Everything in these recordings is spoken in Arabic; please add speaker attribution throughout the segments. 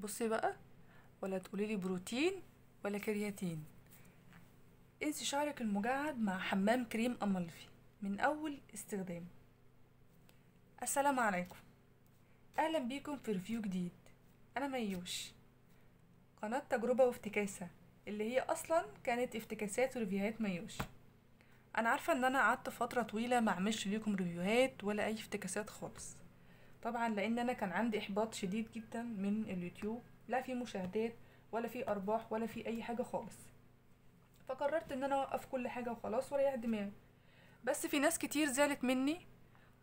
Speaker 1: بصي بقى ولا تقولي لي بروتين ولا كرياتين انسي شعرك المجعد مع حمام كريم امالفي من أول استخدام السلام عليكم أهلا بيكم في ريفيو جديد أنا ميوش قناة تجربة وافتكاسة اللي هي أصلا كانت افتكاسات وريفيوهات ميوش أنا عارفة إن أنا قعدت فترة طويلة معملش ليكم ريفيوهات ولا أي افتكاسات خالص طبعا لان انا كان عندي احباط شديد جدا من اليوتيوب لا في مشاهدات ولا في ارباح ولا في اي حاجه خالص فقررت ان انا اوقف كل حاجه وخلاص وريح دماغي بس في ناس كتير زعلت مني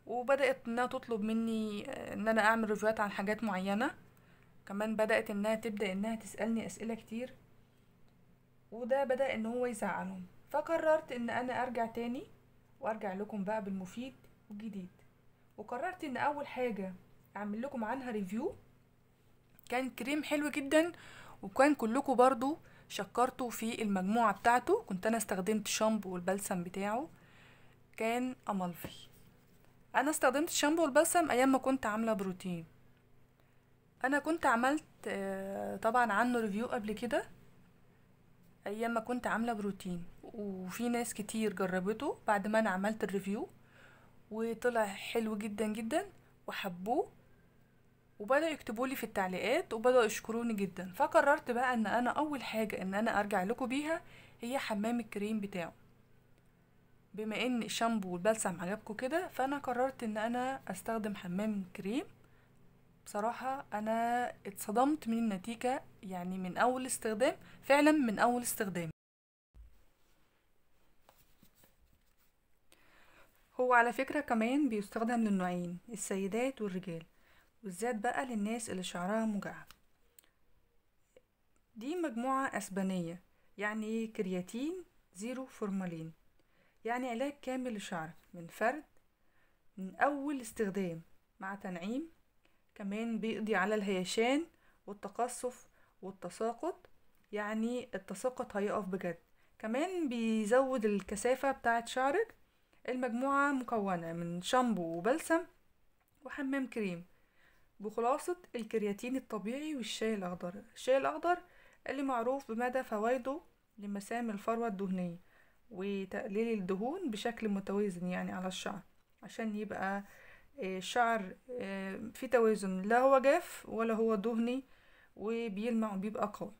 Speaker 1: وبدات انها تطلب مني آه، ان انا اعمل ريفيوهات عن حاجات معينه كمان بدات انها تبدا انها تسالني اسئله كتير وده بدا ان هو يزعلهم فقررت ان انا ارجع تاني وارجع لكم بقى بالمفيد والجديد وقررت ان اول حاجه اعمل لكم عنها ريفيو كان كريم حلو جدا وكان كلكم برضو شكرتوا في المجموعه بتاعته كنت انا استخدمت شامبو والبلسم بتاعه كان امالفي انا استخدمت الشامبو والبلسم ايام ما كنت عامله بروتين انا كنت عملت آه، طبعا عنه ريفيو قبل كده ايام ما كنت عامله بروتين وفي ناس كتير جربته بعد ما انا عملت الريفيو وطلع حلو جدا جدا وحبوه وبداوا يكتبوا لي في التعليقات وبداوا يشكروني جدا فقررت بقى ان انا اول حاجه ان انا ارجع لكم بيها هي حمام الكريم بتاعه بما ان الشامبو والبلسم عجبكم كده فانا قررت ان انا استخدم حمام كريم بصراحة أنا اتصدمت من النتيجة يعني من أول استخدام فعلا من أول استخدام وعلى فكرة كمان بيستخدم للنوعين السيدات والرجال بالذات بقى للناس اللي شعرها مجعد دي مجموعة أسبانية يعني كرياتين زيرو فورمالين يعني علاج كامل لشعرك من فرد من أول استخدام مع تنعيم كمان بيقضي على الهيشان والتقصف والتساقط يعني التساقط هيقف بجد كمان بيزود الكثافة بتاعة شعرك المجموعة مكونة من شامبو وبلسم وحمام كريم بخلاصة الكرياتين الطبيعي والشاي الأخضر الشاي الأخضر اللي معروف بمدى فوائده لمسام الفروة الدهنية وتقليل الدهون بشكل متوازن يعني على الشعر عشان يبقى آه، الشعر آه، في توازن لا هو جاف ولا هو دهني وبيلمع وبيبقى قوي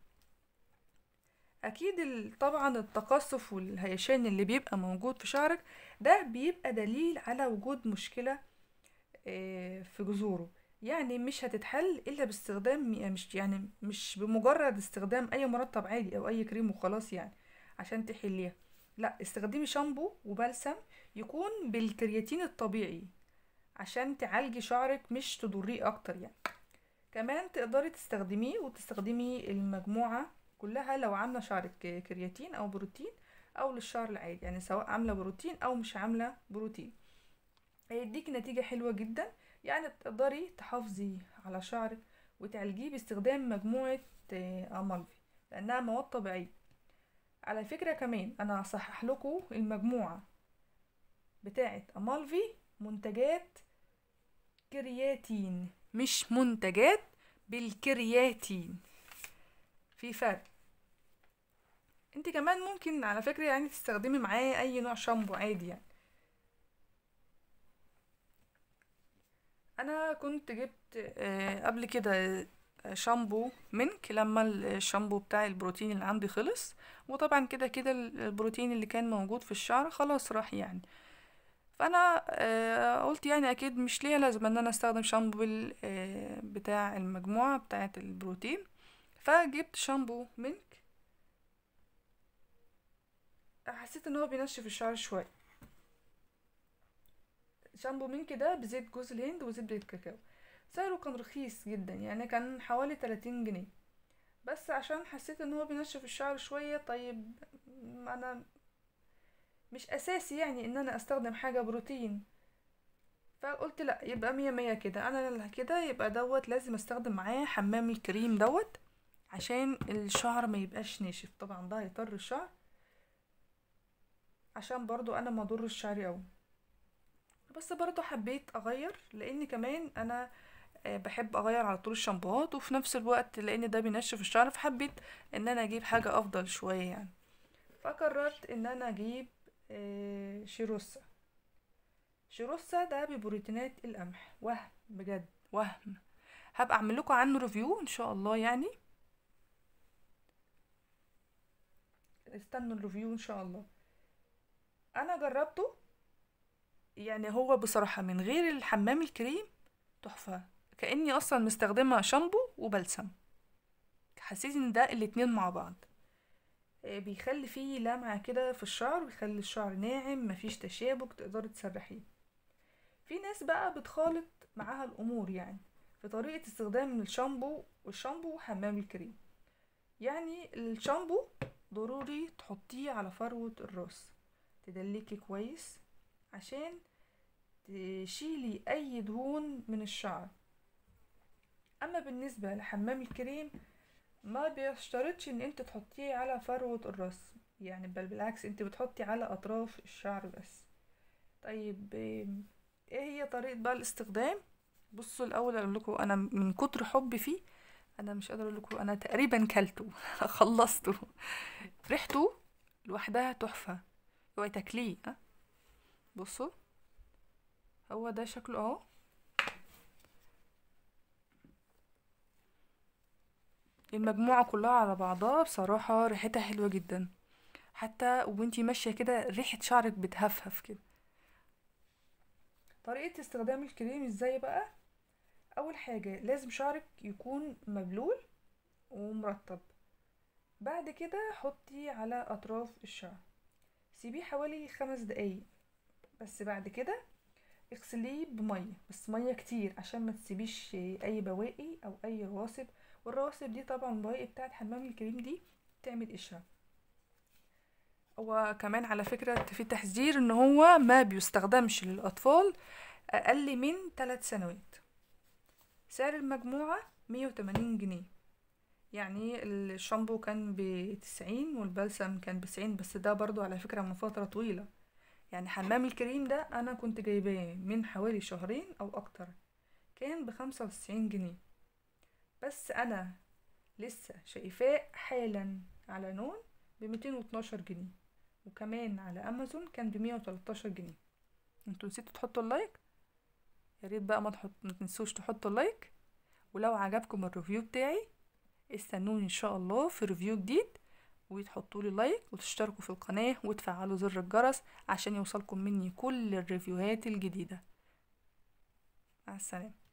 Speaker 1: اكيد طبعا التقصف والهيشان اللي بيبقى موجود في شعرك ده بيبقى دليل على وجود مشكله آه، في جذوره يعني مش هتتحل الا باستخدام مش يعني مش بمجرد استخدام اي مرطب عادي او اي كريم وخلاص يعني عشان تحليها لا استخدمي شامبو وبلسم يكون بالكرياتين الطبيعي عشان تعالجي شعرك مش تضريه اكتر يعني كمان تقدري تستخدميه وتستخدمي المجموعه كلها لو عامله شعرك كرياتين او بروتين او للشعر العادي يعني سواء عامله بروتين او مش عامله بروتين هيديكي نتيجه حلوه جدا يعني تقدري تحافظي على شعرك وتعالجيه باستخدام مجموعه آه، امالفي لانها مواد طبيعيه على فكره كمان انا هصحح لكم المجموعه بتاعه امالفي منتجات كرياتين مش منتجات بالكرياتين في فرق انت كمان ممكن على فكرة يعني تستخدمي معاه اي نوع شامبو عادي يعني انا كنت جبت آه، قبل كده آه، شامبو منك لما الشامبو بتاع البروتين اللي عندي خلص وطبعا كده كده البروتين اللي كان موجود في الشعر خلاص راح يعني فانا آه، قلت يعني اكيد مش ليه لازم ان انا استخدم شامبو بتاع المجموعة بتاعة البروتين فجبت شامبو منك حسيت ان هو بينشف الشعر شويه شامبو منك ده بزيت جوز الهند وزيت بيت الكاكاو سعره كان رخيص جدا يعني كان حوالي 30 جنيه بس عشان حسيت ان هو بينشف الشعر شويه طيب انا مش اساسي يعني ان انا استخدم حاجه بروتين فقلت لا يبقى مية مية كده انا كده يبقى دوت لازم استخدم معاه حمام الكريم دوت عشان الشعر ما يبقاش ناشف طبعا ده هيطر الشعر عشان برضو انا ما اضرش شعري قوي بس برضو حبيت اغير لان كمان انا آه، بحب اغير على طول الشامبوهات وفي نفس الوقت لان ده بينشف الشعر فحبيت ان انا اجيب حاجه افضل شويه يعني فقررت ان انا اجيب شيروسا آه، شيروسا ده ببروتينات القمح وهم بجد وهم هبقى اعمل لكم عنه ريفيو ان شاء الله يعني استنوا الريفيو ان شاء الله انا جربته يعني هو بصراحة من غير الحمام الكريم تحفة كأني أصلا مستخدمة شامبو وبلسم حسيت ان ده الاتنين مع بعض آه، بيخلي فيه لمعة كده في الشعر بيخلي الشعر ناعم مفيش تشابك تقدري تسرحيه في ناس بقى بتخالط معاها الأمور يعني في طريقة استخدام الشامبو والشامبو وحمام الكريم يعني الشامبو ضروري تحطيه على فروة الراس تدلكي كويس عشان تشيلي اي دهون من الشعر اما بالنسبة لحمام الكريم ما بيشترطش ان انت تحطيه على فروة الراس يعني بل بالعكس انت بتحطي على اطراف الشعر بس طيب ايه هي طريقة بقى الاستخدام بصوا الاول اقول لكم انا من كتر حبي فيه انا مش قادره اقول لكم انا تقريبا كلته خلصته ريحته لوحدها تحفة اوعي تاكليه أه؟ بصوا هو ده شكله اهو المجموعة كلها على بعضها بصراحة ريحتها حلوة جدا حتى وانتي ماشية كده ريحة شعرك بتهفهف كده طريقة استخدام الكريم ازاي بقى اول حاجة لازم شعرك يكون مبلول ومرطب بعد كده حطي على أطراف الشعر سيبيه حوالي خمس دقايق بس بعد كده اغسليه بمية بس مية كتير عشان ما تسيبيش اي بواقي او اي رواسب والرواسب دي طبعا البواقي بتاعه حمام الكريم دي تعمل قشرة كمان على فكرة في تحذير ان هو ما بيستخدمش للاطفال اقل من 3 سنوات سعر المجموعة 180 جنيه يعني الشامبو كان بتسعين والبلسم كان بتسعين بس ده برضو على فكرة من فترة طويلة يعني حمام الكريم ده أنا كنت جايباه من حوالي شهرين أو أكتر كان بخمسة وتسعين جنيه بس أنا لسه شايفاه حالا على نون بميتين واتناشر جنيه وكمان على أمازون كان بمية وتلاتاشر جنيه انتوا نسيتوا تحطوا اللايك ياريت بقى ما تحط ما تنسوش تحطوا اللايك ولو عجبكم الريفيو بتاعي استنوني ان شاء الله في ريفيو جديد وتحطوا لي لايك وتشتركوا في القناة وتفعلوا زر الجرس عشان يوصلكم مني كل الريفيوهات الجديدة مع السلامة